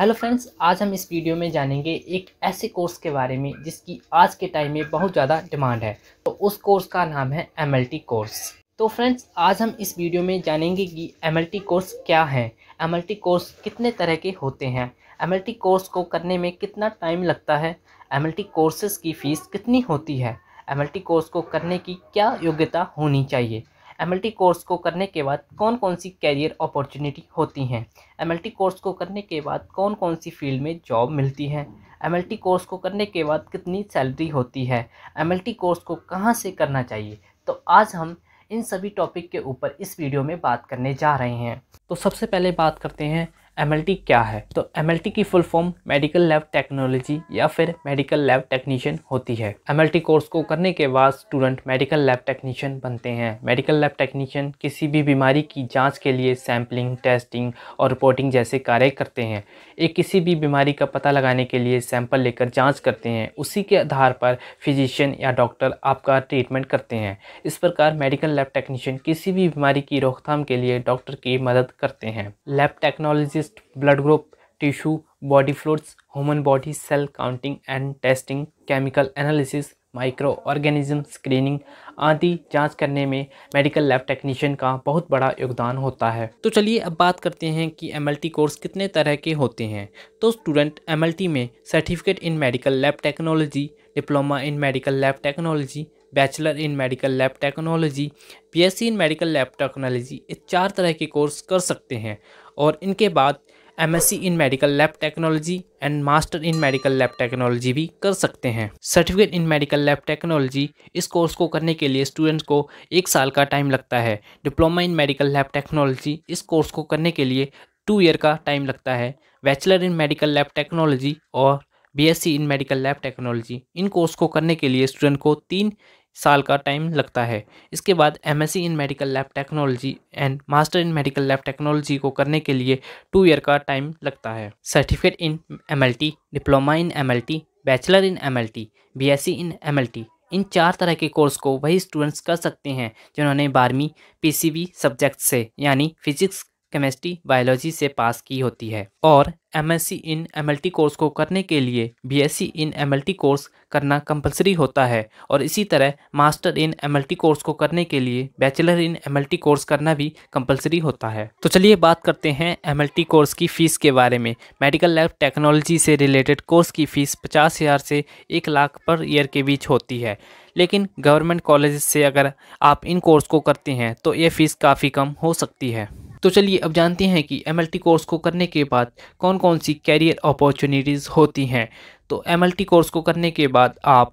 hello friends आज हम इस वीडियो में जानेंगे एक ऐसे कोर्स के बारे में जिसकी आज के टाइम में बहुत ज़्यादा डिमांड है तो उस कोर्स का नाम है एम कोर्स तो फ्रेंड्स आज हम इस वीडियो में जानेंगे कि एम कोर्स क्या है एम कोर्स कितने तरह के होते हैं एम कोर्स को करने में कितना टाइम लगता है एम कोर्सेज़ की फ़ीस कितनी होती है एम कोर्स को करने की क्या योग्यता होनी चाहिए एम कोर्स को करने के बाद कौन कौन सी कैरियर अपॉर्चुनिटी होती हैं एम कोर्स को करने के बाद कौन कौन सी फील्ड में जॉब मिलती है एम कोर्स को करने के बाद कितनी सैलरी होती है एम कोर्स को कहाँ से करना चाहिए तो आज हम इन सभी टॉपिक के ऊपर इस वीडियो में बात करने जा रहे हैं तो सबसे पहले बात करते हैं एम क्या है तो एम की full form medical lab technology या फिर मेडिकल लैब टेक्नीशियन होती है एम कोर्स को करने के बाद स्टूडेंट मेडिकल लैब टेक्नीशियन बनते हैं मेडिकल लैब टेक्नीशियन किसी भी बीमारी की जांच के लिए सैम्पलिंग टेस्टिंग और रिपोर्टिंग जैसे कार्य करते हैं एक किसी भी बीमारी का पता लगाने के लिए सैंपल लेकर जाँच करते हैं उसी के आधार पर फिजिशियन या डॉक्टर आपका ट्रीटमेंट करते हैं इस प्रकार मेडिकल लैब टेक्नीशियन किसी भी बीमारी की रोकथाम के लिए डॉक्टर की मदद करते हैं lab technology test blood group tissue body fluids human body cell counting and testing chemical analysis microorganism screening आदि जांच करने में मेडिकल लैब टेक्नीशियन का बहुत बड़ा योगदान होता है तो चलिए अब बात करते हैं कि एम कोर्स कितने तरह के होते हैं तो स्टूडेंट एम में certificate in medical lab technology diploma in medical lab technology bachelor in medical lab technology BSc in medical lab technology ये चार तरह के कोर्स कर सकते हैं और इनके बाद C in medical lab technology and master in medical lab technology भी कर सकते हैं certificate in medical lab technology इस कोर्स को करने के लिए स्टूडेंट्स को एक साल का टाइम लगता है diploma in medical lab technology इस कोर्स को करने के लिए टू ईयर का टाइम लगता है bachelor in medical lab technology और C in medical lab technology इन कोर्स को करने के लिए स्टूडेंट को तीन साल का टाइम लगता है इसके बाद MSc in medical lab technology and master in medical lab technology को करने के लिए टू ईयर का टाइम लगता है certificate in MLT diploma in MLT bachelor in MLT BSc in MLT इन चार तरह के कोर्स को वही स्टूडेंट्स कर सकते हैं जिन्होंने बारहवीं पी सब्जेक्ट से यानी फिजिक्स केमिस्ट्री बायोलॉजी से पास की होती है और एमएससी इन एमएलटी कोर्स को करने के लिए बीएससी इन एमएलटी कोर्स करना कंपलसरी होता है और इसी तरह मास्टर इन एमएलटी कोर्स को करने के लिए बैचलर इन एमएलटी कोर्स करना भी कंपलसरी होता है तो चलिए बात करते हैं एमएलटी कोर्स की फ़ीस के बारे में मेडिकल लैब टेक्नोलॉजी से रिलेटेड कोर्स की फ़ीस पचास हज़ार से एक लाख पर ईयर के बीच होती है लेकिन गवर्नमेंट कॉलेज से अगर आप इन कोर्स को करते हैं तो ये फ़ीस काफ़ी कम हो सकती है तो चलिए अब जानते हैं कि एम कोर्स को करने के बाद कौन कौन सी कैरियर अपॉर्चुनिटीज़ होती हैं तो एम कोर्स को करने के बाद आप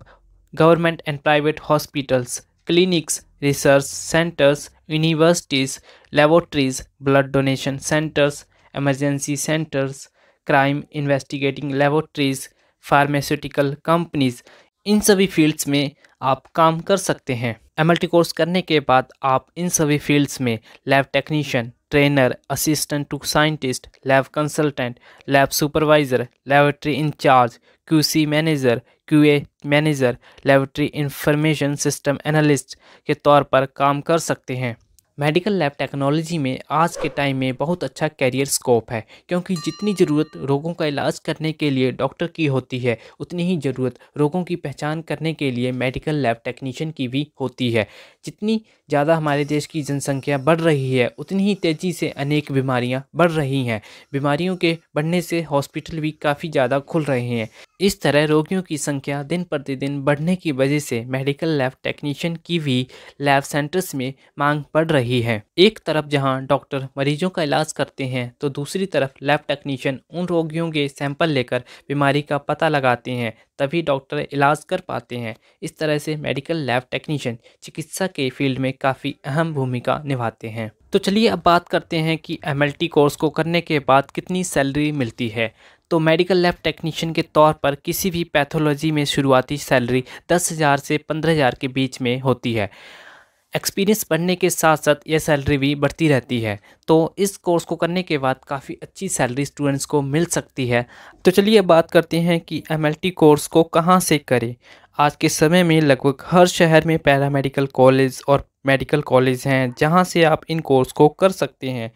government and private hospitals clinics research centres universities laboratories blood donation centres emergency centres crime investigating laboratories pharmaceutical companies इन सभी फील्ड्स में आप काम कर सकते हैं एम कोर्स करने के बाद आप इन सभी फील्ड्स में lab technician trainer assistant to scientist lab consultant lab supervisor laboratory incharge QC manager QA manager laboratory information system analyst के तौर पर काम कर सकते हैं मेडिकल लैब टेक्नोलॉजी में आज के टाइम में बहुत अच्छा कैरियर स्कोप है क्योंकि जितनी ज़रूरत रोगों का इलाज करने के लिए डॉक्टर की होती है उतनी ही ज़रूरत रोगों की पहचान करने के लिए मेडिकल लैब टेक्नीशियन की भी होती है जितनी ज़्यादा हमारे देश की जनसंख्या बढ़ रही है उतनी ही तेज़ी से अनेक बीमारियाँ बढ़ रही हैं बीमारियों के बढ़ने से हॉस्पिटल भी काफ़ी ज़्यादा खुल रहे हैं इस तरह रोगियों की संख्या दिन प्रतिदिन बढ़ने की वजह से मेडिकल लैब टेक्नीशियन की भी लैब सेंटर्स में मांग बढ़ रही रही है एक तरफ जहां डॉक्टर मरीजों का इलाज करते हैं तो दूसरी तरफ लैब टेक्नीशियन उन रोगियों के सैंपल लेकर बीमारी का पता लगाते हैं तभी डॉक्टर इलाज कर पाते हैं इस तरह से मेडिकल लैब टेक्नीशियन चिकित्सा के फील्ड में काफ़ी अहम भूमिका निभाते हैं तो चलिए अब बात करते हैं कि एम कोर्स को करने के बाद कितनी सैलरी मिलती है तो मेडिकल लैब टेक्नीशियन के तौर पर किसी भी पैथोलॉजी में शुरुआती सैलरी दस हज़ार से पंद्रह हज़ार के बीच में होती है एक्सपीरियंस बढ़ने के साथ साथ यह सैलरी भी बढ़ती रहती है तो इस कोर्स को करने के बाद काफ़ी अच्छी सैलरी स्टूडेंट्स को मिल सकती है तो चलिए बात करते हैं कि एम कोर्स को कहाँ से करें आज के समय में लगभग हर शहर में पैरामेडिकल कॉलेज और मेडिकल कॉलेज हैं जहाँ से आप इन कोर्स को कर सकते हैं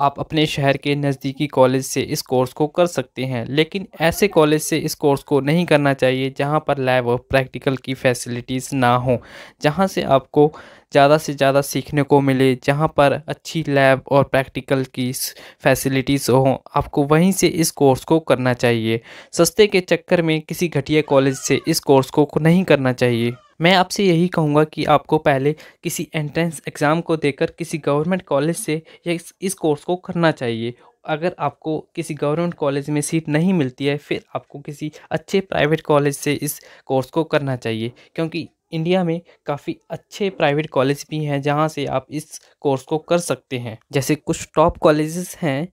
आप अपने शहर के नज़दीकी कॉलेज से इस कोर्स को कर सकते हैं लेकिन ऐसे कॉलेज से इस कोर्स को नहीं करना चाहिए जहां पर लैब और प्रैक्टिकल की फैसिलिटीज़ ना हो जहां से आपको ज़्यादा से ज़्यादा सीखने को मिले जहाँ पर अच्छी लैब और प्रैक्टिकल की फैसिलिटीज़ हो आपको वहीं से इस कोर्स को करना चाहिए सस्ते के चक्कर में किसी घटिया कॉलेज से इस कोर्स को नहीं करना चाहिए मैं आपसे यही कहूँगा कि आपको पहले किसी एंट्रेंस एग्ज़ाम को देकर किसी गवर्नमेंट कॉलेज से या इस, इस कोर्स को करना चाहिए अगर आपको किसी गवर्नमेंट कॉलेज में सीट नहीं मिलती है फिर आपको किसी अच्छे प्राइवेट कॉलेज से इस कोर्स को करना चाहिए क्योंकि इंडिया में काफ़ी अच्छे प्राइवेट कॉलेज भी हैं जहाँ से आप इस कोर्स को कर सकते हैं जैसे कुछ टॉप कॉलेजेस हैं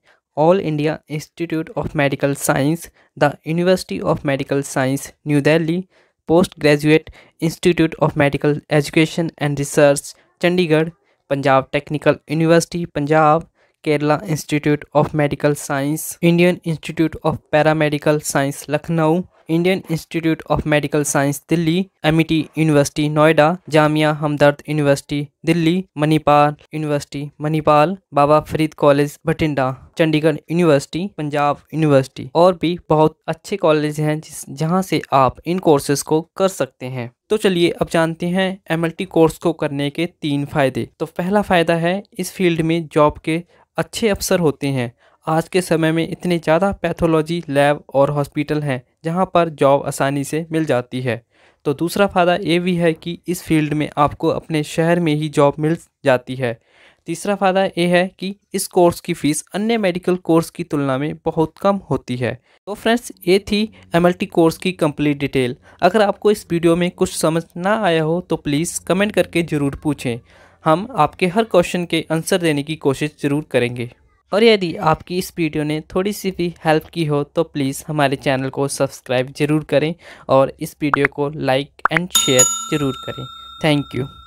all India institute of medical science the university of medical science new Delhi postgraduate institute of medical education and research chandigarh punjab technical university punjab kerala institute of medical science indian institute of paramedical science lucknow Indian institute of medical science Delhi M university Noida Jamia Hamdard university Delhi Manipal university Manipal Baba Farid college Bathinda Chandigarh university Punjab university और भी बहुत अच्छे college हैं जिस जहाँ से आप इन courses को कर सकते हैं तो चलिए अब जानते हैं एम कोर्स को करने के तीन फायदे तो पहला फायदा है इस फील्ड में जॉब के अच्छे अवसर होते हैं आज के समय में इतने ज़्यादा पैथोलॉजी लैब और हॉस्पिटल हैं जहाँ पर जॉब आसानी से मिल जाती है तो दूसरा फ़ायदा ये भी है कि इस फील्ड में आपको अपने शहर में ही जॉब मिल जाती है तीसरा फ़ायदा ये है कि इस कोर्स की फ़ीस अन्य मेडिकल कोर्स की तुलना में बहुत कम होती है तो फ्रेंड्स ये थी एम कोर्स की कंप्लीट डिटेल अगर आपको इस वीडियो में कुछ समझ ना आया हो तो प्लीज़ कमेंट करके ज़रूर पूछें हम आपके हर क्वेश्चन के आंसर देने की कोशिश ज़रूर करेंगे और यदि आपकी इस वीडियो ने थोड़ी सी भी हेल्प की हो तो प्लीज़ हमारे चैनल को सब्सक्राइब ज़रूर करें और इस वीडियो को लाइक एंड शेयर ज़रूर करें थैंक यू